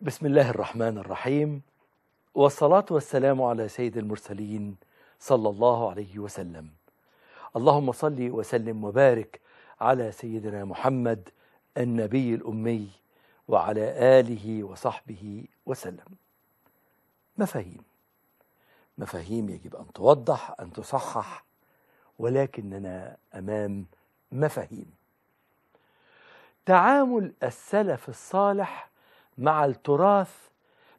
بسم الله الرحمن الرحيم والصلاة والسلام على سيد المرسلين صلى الله عليه وسلم. اللهم صل وسلم وبارك على سيدنا محمد النبي الأمي وعلى آله وصحبه وسلم. مفاهيم مفاهيم يجب أن توضح أن تصحح ولكننا أمام مفاهيم. تعامل السلف الصالح مع التراث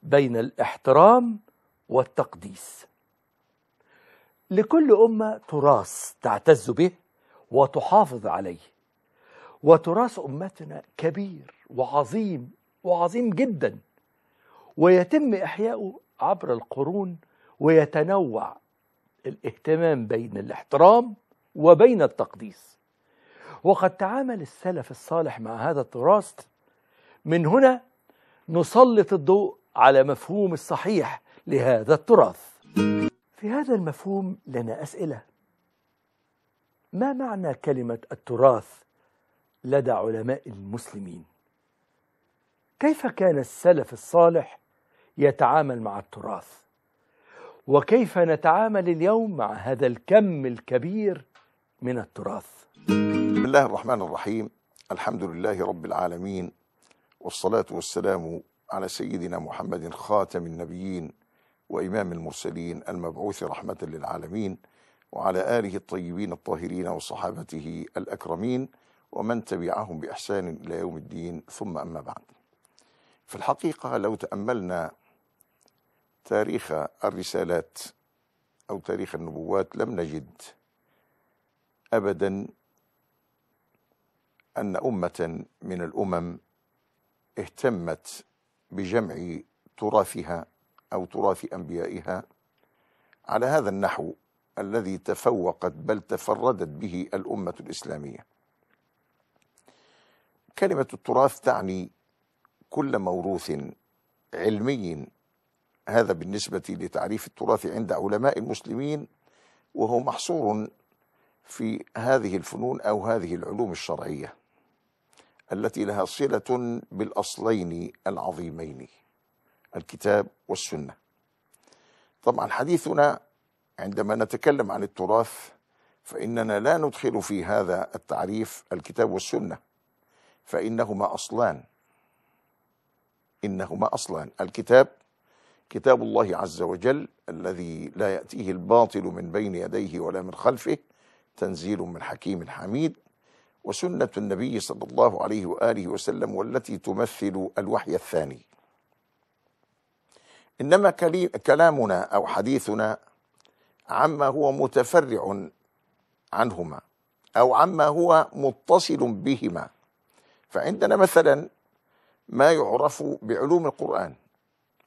بين الاحترام والتقديس لكل أمة تراث تعتز به وتحافظ عليه وتراث أمتنا كبير وعظيم وعظيم جدا ويتم إحياؤه عبر القرون ويتنوع الاهتمام بين الاحترام وبين التقديس وقد تعامل السلف الصالح مع هذا التراث من هنا نسلط الضوء على مفهوم الصحيح لهذا التراث في هذا المفهوم لنا أسئلة ما معنى كلمة التراث لدى علماء المسلمين كيف كان السلف الصالح يتعامل مع التراث وكيف نتعامل اليوم مع هذا الكم الكبير من التراث بسم الله الرحمن الرحيم الحمد لله رب العالمين والصلاة والسلام على سيدنا محمد خاتم النبيين وإمام المرسلين المبعوث رحمة للعالمين وعلى آله الطيبين الطاهرين وصحابته الأكرمين ومن تبعهم بإحسان إلى يوم الدين ثم أما بعد في الحقيقة لو تأملنا تاريخ الرسالات أو تاريخ النبوات لم نجد أبدا أن أمة من الأمم اهتمت بجمع تراثها أو تراث أنبيائها على هذا النحو الذي تفوقت بل تفردت به الأمة الإسلامية كلمة التراث تعني كل موروث علمي هذا بالنسبة لتعريف التراث عند علماء المسلمين وهو محصور في هذه الفنون أو هذه العلوم الشرعية التي لها صله بالاصلين العظيمين الكتاب والسنه طبعا حديثنا عندما نتكلم عن التراث فاننا لا ندخل في هذا التعريف الكتاب والسنه فانهما اصلان انهما اصلان الكتاب كتاب الله عز وجل الذي لا ياتيه الباطل من بين يديه ولا من خلفه تنزيل من حكيم حميد وسنة النبي صلى الله عليه وآله وسلم والتي تمثل الوحي الثاني إنما كلامنا أو حديثنا عما هو متفرع عنهما أو عما هو متصل بهما فعندنا مثلا ما يعرف بعلوم القرآن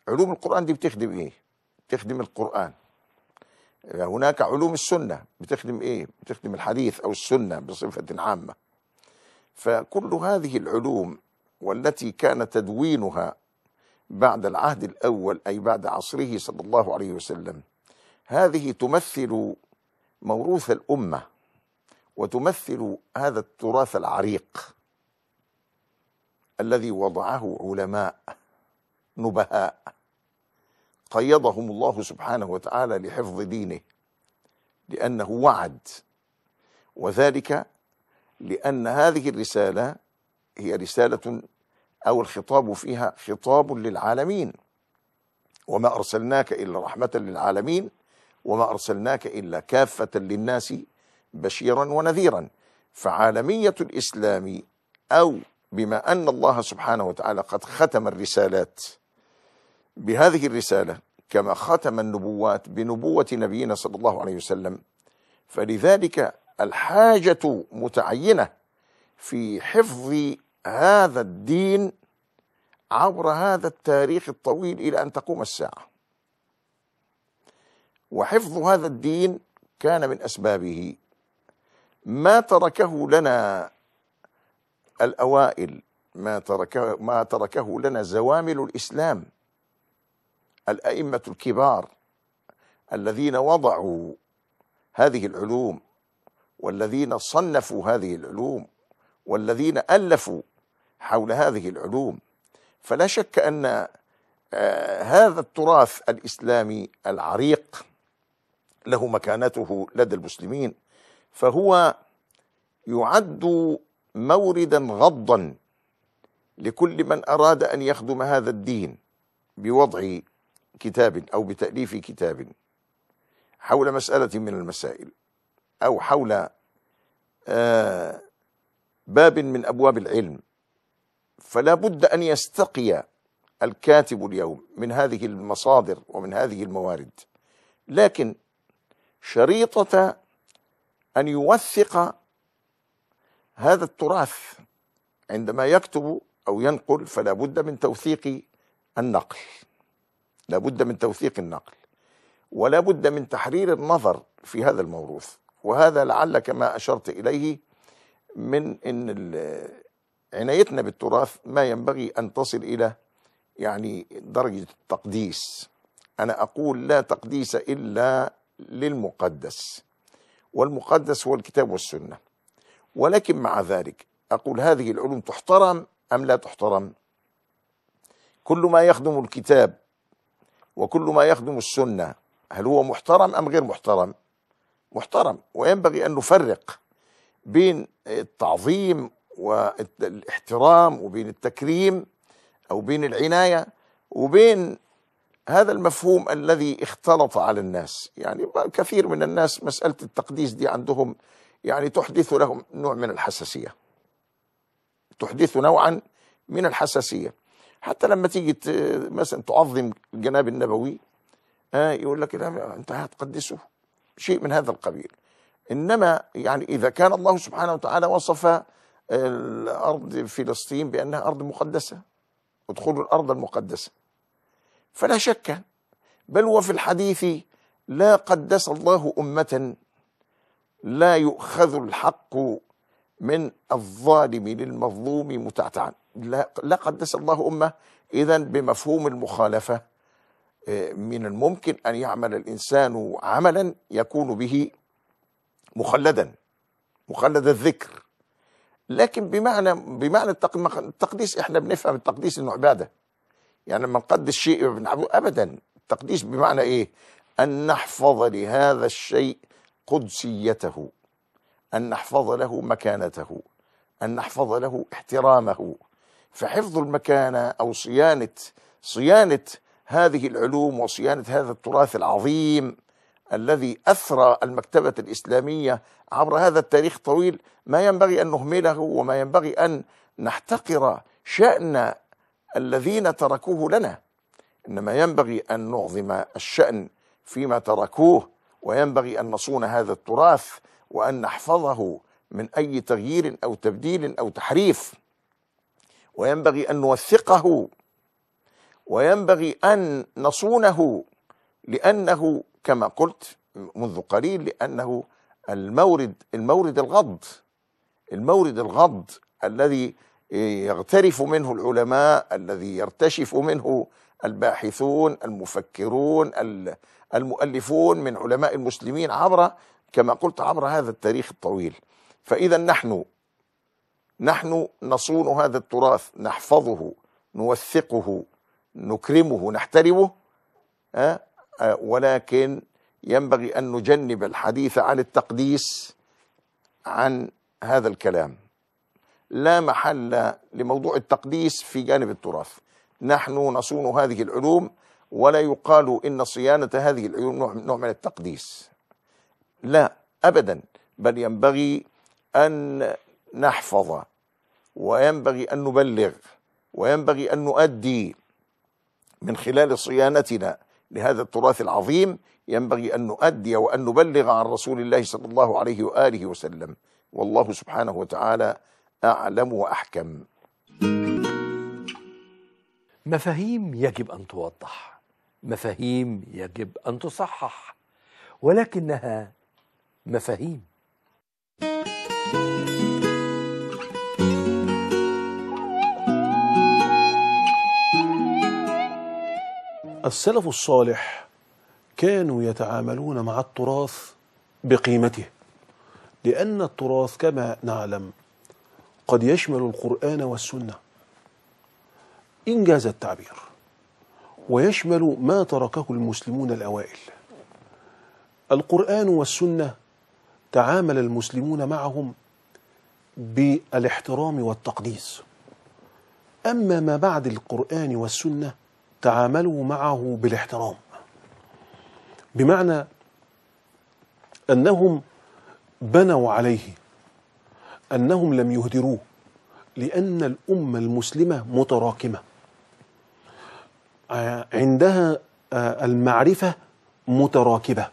علوم القرآن دي بتخدم إيه؟ بتخدم القرآن هناك علوم السنة بتخدم إيه؟ بتخدم الحديث أو السنة بصفة عامة فكل هذه العلوم والتي كان تدوينها بعد العهد الاول اي بعد عصره صلى الله عليه وسلم هذه تمثل موروث الامه وتمثل هذا التراث العريق الذي وضعه علماء نبهاء قيضهم الله سبحانه وتعالى لحفظ دينه لانه وعد وذلك لأن هذه الرسالة هي رسالة أو الخطاب فيها خطاب للعالمين وما أرسلناك إلا رحمة للعالمين وما أرسلناك إلا كافة للناس بشيرا ونذيرا فعالمية الإسلام أو بما أن الله سبحانه وتعالى قد ختم الرسالات بهذه الرسالة كما ختم النبوات بنبوة نبينا صلى الله عليه وسلم فلذلك الحاجة متعينة في حفظ هذا الدين عبر هذا التاريخ الطويل إلى أن تقوم الساعة وحفظ هذا الدين كان من أسبابه ما تركه لنا الأوائل ما تركه, ما تركه لنا زوامل الإسلام الأئمة الكبار الذين وضعوا هذه العلوم والذين صنفوا هذه العلوم والذين ألفوا حول هذه العلوم فلا شك أن آه، هذا التراث الإسلامي العريق له مكانته لدى المسلمين فهو يعد موردا غضا لكل من أراد أن يخدم هذا الدين بوضع كتاب أو بتأليف كتاب حول مسألة من المسائل أو حول آه، باب من أبواب العلم فلا بد أن يستقي الكاتب اليوم من هذه المصادر ومن هذه الموارد لكن شريطة أن يوثق هذا التراث عندما يكتب أو ينقل فلا بد من توثيق النقل لا بد من توثيق النقل ولا بد من تحرير النظر في هذا الموروث وهذا لعل كما أشرت إليه من أن عنايتنا بالتراث ما ينبغي أن تصل إلى يعني درجة التقديس أنا أقول لا تقديس إلا للمقدس والمقدس هو الكتاب والسنة ولكن مع ذلك أقول هذه العلوم تحترم أم لا تحترم كل ما يخدم الكتاب وكل ما يخدم السنة هل هو محترم أم غير محترم محترم وينبغي أن نفرق بين التعظيم والاحترام وبين التكريم أو بين العناية وبين هذا المفهوم الذي اختلط على الناس يعني كثير من الناس مسألة التقديس دي عندهم يعني تحدث لهم نوع من الحساسية تحدث نوعا من الحساسية حتى لما تيجي مثلا تعظم الجناب النبوي آه يقول لك انت هتقدسه شيء من هذا القبيل إنما يعني إذا كان الله سبحانه وتعالى وصف الأرض فلسطين بأنها أرض مقدسة ادخلوا الأرض المقدسة فلا شك بل وفي الحديث لا قدس الله أمة لا يؤخذ الحق من الظالم للمظلوم متعتعا لا, لا قدس الله أمة إذا بمفهوم المخالفة من الممكن أن يعمل الإنسان عملا يكون به مخلدا مخلد الذكر لكن بمعنى بمعنى التقديس احنا بنفهم التقديس انه عباده يعني لما نقدس شيء ابدا التقديس بمعنى ايه ان نحفظ لهذا الشيء قدسيته ان نحفظ له مكانته ان نحفظ له احترامه فحفظ المكانه او صيانه صيانه هذه العلوم وصيانه هذا التراث العظيم الذي اثرى المكتبه الاسلاميه عبر هذا التاريخ الطويل ما ينبغي ان نهمله وما ينبغي ان نحتقر شان الذين تركوه لنا انما ينبغي ان نعظم الشان فيما تركوه وينبغي ان نصون هذا التراث وان نحفظه من اي تغيير او تبديل او تحريف وينبغي ان نوثقه وينبغي أن نصونه لأنه كما قلت منذ قليل لأنه المورد المورد الغض المورد الغض الذي يغترف منه العلماء الذي يرتشف منه الباحثون المفكرون المؤلفون من علماء المسلمين عبر كما قلت عبر هذا التاريخ الطويل فإذا نحن نحن نصون هذا التراث نحفظه نوثقه نكرمه ونحترمه آه، آه، ولكن ينبغي أن نجنب الحديث عن التقديس عن هذا الكلام لا محل لموضوع التقديس في جانب التراث نحن نصون هذه العلوم ولا يقال إن صيانة هذه العلوم نوع من التقديس لا أبدا بل ينبغي أن نحفظ وينبغي أن نبلغ وينبغي أن نؤدي من خلال صيانتنا لهذا التراث العظيم ينبغي أن نؤدي وأن نبلغ عن رسول الله صلى الله عليه وآله وسلم والله سبحانه وتعالى أعلم وأحكم مفاهيم يجب أن توضح مفاهيم يجب أن تصحح ولكنها مفاهيم السلف الصالح كانوا يتعاملون مع التراث بقيمته لأن التراث كما نعلم قد يشمل القرآن والسنة إن جاز التعبير ويشمل ما تركه المسلمون الأوائل القرآن والسنة تعامل المسلمون معهم بالاحترام والتقديس أما ما بعد القرآن والسنة تعاملوا معه بالاحترام بمعنى أنهم بنوا عليه أنهم لم يهدروه لأن الأمة المسلمة متراكمة آه، عندها آه، المعرفة متراكبة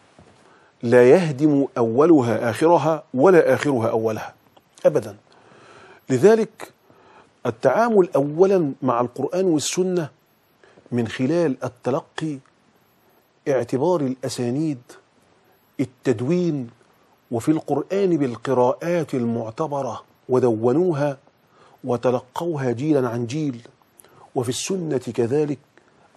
لا يهدم أولها آخرها ولا آخرها أولها أبدا لذلك التعامل أولا مع القرآن والسنة من خلال التلقي اعتبار الأسانيد التدوين وفي القرآن بالقراءات المعتبرة ودونوها وتلقوها جيلا عن جيل وفي السنة كذلك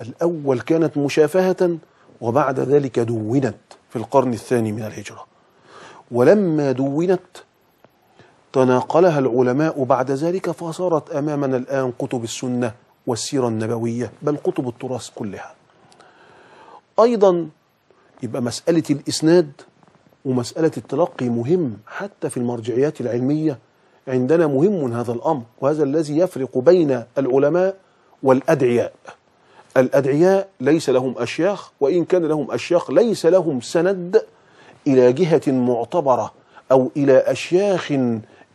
الأول كانت مشافهة وبعد ذلك دونت في القرن الثاني من الهجرة ولما دونت تناقلها العلماء بعد ذلك فصارت أمامنا الآن كتب السنة والسيرة النبوية بل كتب التراث كلها أيضا يبقى مسألة الإسناد ومسألة التلقي مهم حتى في المرجعيات العلمية عندنا مهم هذا الأمر وهذا الذي يفرق بين العلماء والأدعياء الأدعياء ليس لهم أشياخ وإن كان لهم أشياخ ليس لهم سند إلى جهة معتبرة أو إلى أشياخ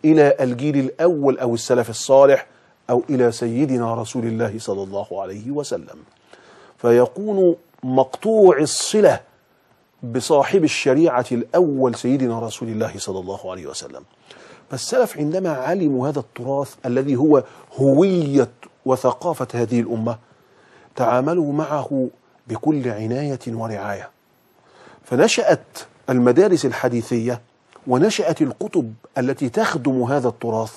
إلى الجيل الأول أو السلف الصالح أو إلى سيدنا رسول الله صلى الله عليه وسلم فيكون مقطوع الصلة بصاحب الشريعة الأول سيدنا رسول الله صلى الله عليه وسلم فالسلف عندما علموا هذا التراث الذي هو هوية وثقافة هذه الأمة تعاملوا معه بكل عناية ورعاية فنشأت المدارس الحديثية ونشأت الكتب التي تخدم هذا التراث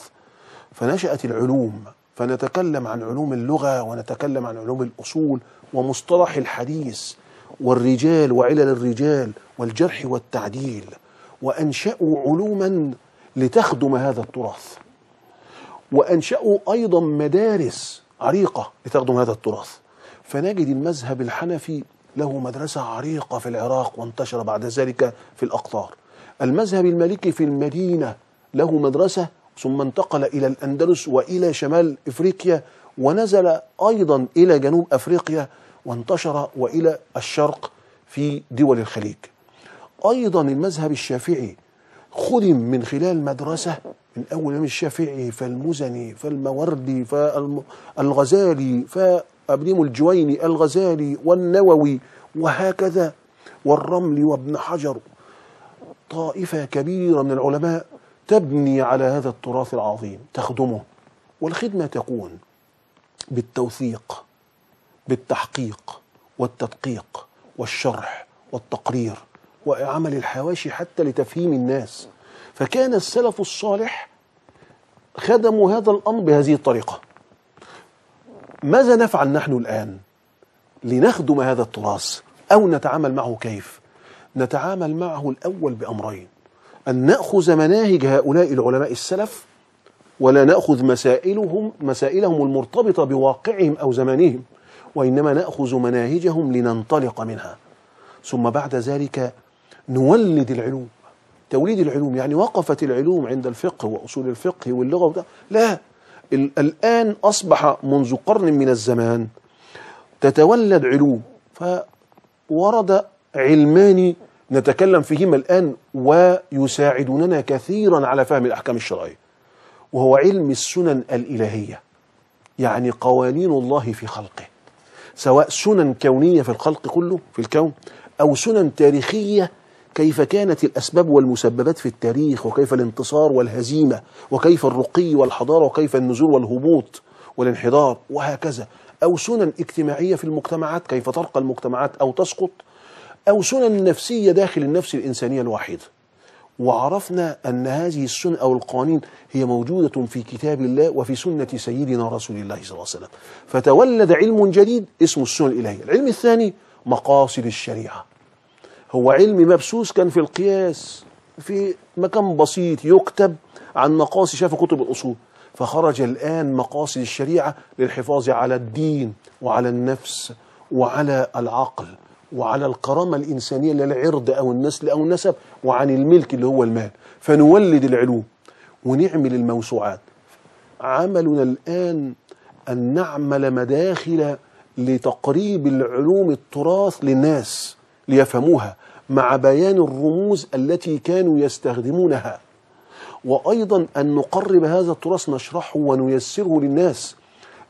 فنشأت العلوم فنتكلم عن علوم اللغة ونتكلم عن علوم الأصول ومصطلح الحديث والرجال وعلل الرجال والجرح والتعديل وأنشأوا علوما لتخدم هذا التراث وأنشأوا أيضا مدارس عريقة لتخدم هذا التراث فنجد المذهب الحنفي له مدرسة عريقة في العراق وانتشر بعد ذلك في الأقطار المذهب المالكي في المدينة له مدرسة ثم انتقل إلى الأندلس وإلى شمال إفريقيا ونزل أيضا إلى جنوب أفريقيا وانتشر وإلى الشرق في دول الخليج أيضا المذهب الشافعي خدم من خلال مدرسة من أول من الشافعي فالمزني فالموردي فالغزالي فأبنيم الجويني الغزالي والنووي وهكذا والرمل وابن حجر طائفة كبيرة من العلماء تبني على هذا التراث العظيم تخدمه والخدمة تكون بالتوثيق بالتحقيق والتدقيق والشرح والتقرير وعمل الحواشي حتى لتفهيم الناس فكان السلف الصالح خدموا هذا الأمر بهذه الطريقة ماذا نفعل نحن الآن لنخدم هذا التراث أو نتعامل معه كيف نتعامل معه الأول بأمرين أن نأخذ مناهج هؤلاء العلماء السلف ولا نأخذ مسائلهم مسائلهم المرتبطة بواقعهم أو زمانهم وإنما نأخذ مناهجهم لننطلق منها ثم بعد ذلك نولد العلوم توليد العلوم يعني وقفت العلوم عند الفقه وأصول الفقه واللغة وده. لا الآن أصبح منذ قرن من الزمان تتولد علوم فورد علماني نتكلم فيهما الآن ويساعدوننا كثيرا على فهم الأحكام الشرعية وهو علم السنن الإلهية يعني قوانين الله في خلقه سواء سنن كونية في الخلق كله في الكون أو سنن تاريخية كيف كانت الأسباب والمسببات في التاريخ وكيف الانتصار والهزيمة وكيف الرقي والحضارة وكيف النزول والهبوط والانحدار وهكذا أو سنن اجتماعية في المجتمعات كيف ترقى المجتمعات أو تسقط أو سنن نفسية داخل النفس الإنسانية الواحدة وعرفنا أن هذه السنن أو القوانين هي موجودة في كتاب الله وفي سنة سيدنا رسول الله صلى الله عليه وسلم فتولد علم جديد اسمه السنن الإلهية العلم الثاني مقاصد الشريعة هو علم مبسوس كان في القياس في مكان بسيط يكتب عن مقاصد شاف كتب الأصول فخرج الآن مقاصد الشريعة للحفاظ على الدين وعلى النفس وعلى العقل وعلى الكرامة الإنسانية للعرض أو النسل أو النسب وعن الملك اللي هو المال فنولد العلوم ونعمل الموسوعات عملنا الآن أن نعمل مداخل لتقريب العلوم التراث للناس ليفهموها مع بيان الرموز التي كانوا يستخدمونها وأيضا أن نقرب هذا التراث نشرحه ونيسره للناس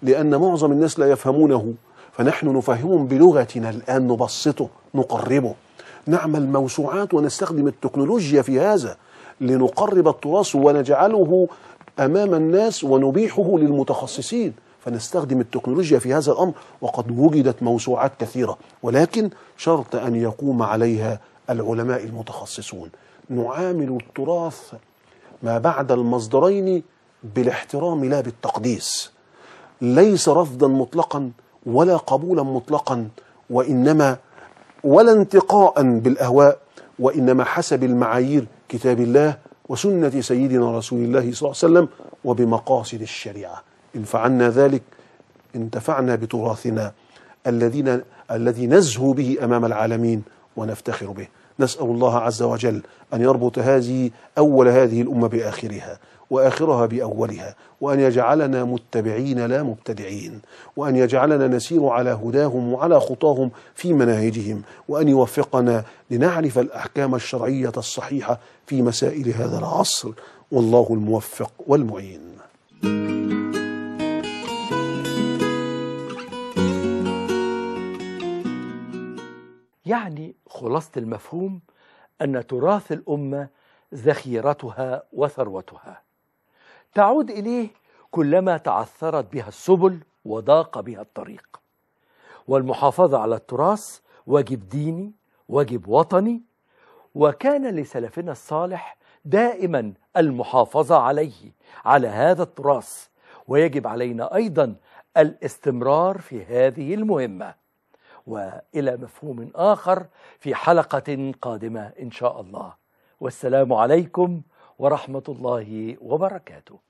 لأن معظم الناس لا يفهمونه فنحن نفهمهم بلغتنا الآن نبسطه نقربه نعمل موسوعات ونستخدم التكنولوجيا في هذا لنقرب التراث ونجعله أمام الناس ونبيحه للمتخصصين فنستخدم التكنولوجيا في هذا الأمر وقد وجدت موسوعات كثيرة ولكن شرط أن يقوم عليها العلماء المتخصصون نعامل التراث ما بعد المصدرين بالاحترام لا بالتقديس ليس رفضا مطلقا ولا قبولا مطلقا وإنما ولا انتقاء بالأهواء وإنما حسب المعايير كتاب الله وسنة سيدنا رسول الله صلى الله عليه وسلم وبمقاصد الشريعة إن فعلنا ذلك انتفعنا بتراثنا الذين الذي نزهو به أمام العالمين ونفتخر به نسأل الله عز وجل أن يربط هذه أول هذه الأمة بآخرها واخرها باولها وان يجعلنا متبعين لا مبتدعين وان يجعلنا نسير على هداهم وعلى خطاهم في مناهجهم وان يوفقنا لنعرف الاحكام الشرعيه الصحيحه في مسائل هذا العصر والله الموفق والمعين يعني خلاصة المفهوم أن تراث الأمة ذخيرتها وثروتها تعود إليه كلما تعثرت بها السبل وضاق بها الطريق والمحافظة على التراث واجب ديني واجب وطني وكان لسلفنا الصالح دائما المحافظة عليه على هذا التراث ويجب علينا أيضا الاستمرار في هذه المهمة والى مفهوم اخر في حلقه قادمه ان شاء الله والسلام عليكم ورحمه الله وبركاته